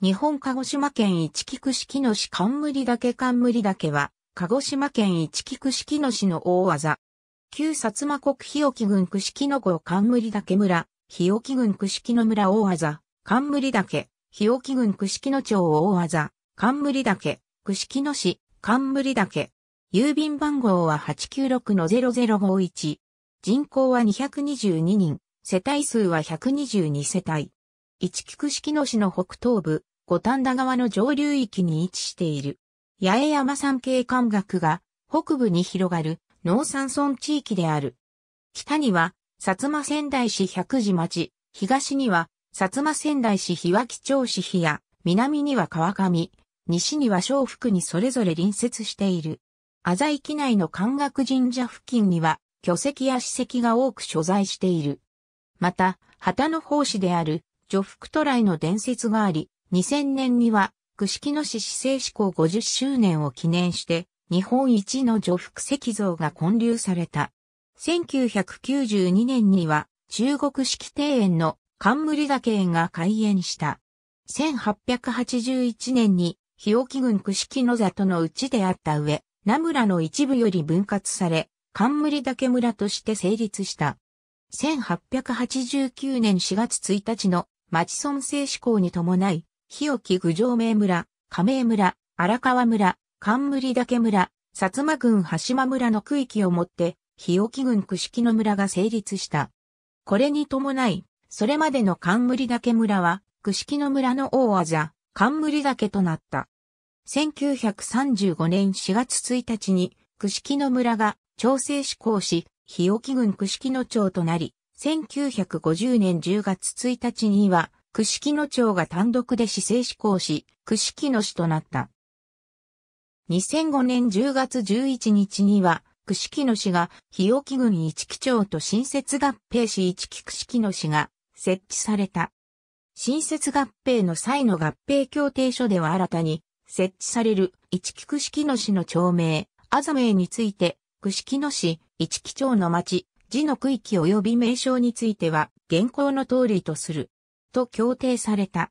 日本鹿児島県一木区木野市冠岳冠岳は、鹿児島県一木区木野市の大技。旧薩摩国日置郡串木野郷冠岳村、日置郡串木野村大技、冠岳、日置郡串木野町大技、冠岳、串木野市、冠岳。郵便番号は896-0051。人口は222人、世帯数は122世帯。一区式野市の北東部、五反田川の上流域に位置している。八重山山系観学が北部に広がる農山村地域である。北には、薩摩仙台市百寺町、東には、薩摩仙台市日脇町市日や、南には川上、西には小福にそれぞれ隣接している。浅井機内の観学神社付近には、巨石や史跡が多く所在している。また、旗の奉仕である、女福渡来の伝説があり、2000年には、串木野市市政志向50周年を記念して、日本一の女服石像が建立された。1992年には、中国式庭園の冠岳園が開園した。1881年に、日置郡串木野里のうちであった上、名村の一部より分割され、冠岳村として成立した。1889年4月1日の町村政施行に伴い、日置郡上名村、亀井村、荒川村、冠岳村、薩摩郡羽島村の区域をもって、日置郡串木野村が成立した。これに伴い、それまでの冠岳村は、串木野村の大技、冠岳となった。1935年4月1日に、串木野村が調整施行し、日置郡串木野町となり、1950年10月1日には、串木野町が単独で市政施行し、串木野市となった。2005年10月11日には、串木野市が日置郡一木町と新設合併市一木串木野市が設置された。新設合併の際の合併協定書では新たに設置される一木串木野市の町名、あざ名について、串木野市、一木町の町、字の区域及び名称については、現行の通りとする。と協定された。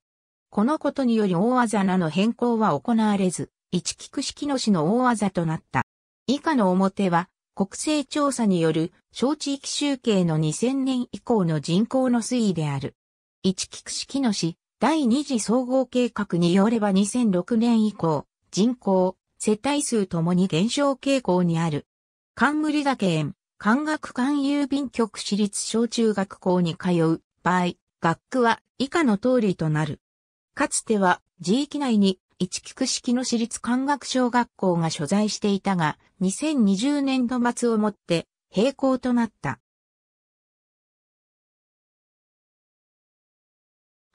このことにより大技名の変更は行われず、一菊式の市の大技となった。以下の表は、国勢調査による小地域集計の2000年以降の人口の推移である。一菊式の市、第二次総合計画によれば2006年以降、人口、世帯数ともに減少傾向にある。冠岳園、関学館郵便局私立小中学校に通う場合、学区は以下の通りとなる。かつては地域内に一菊式の私立漢学小学校が所在していたが、2020年度末をもって閉校となった。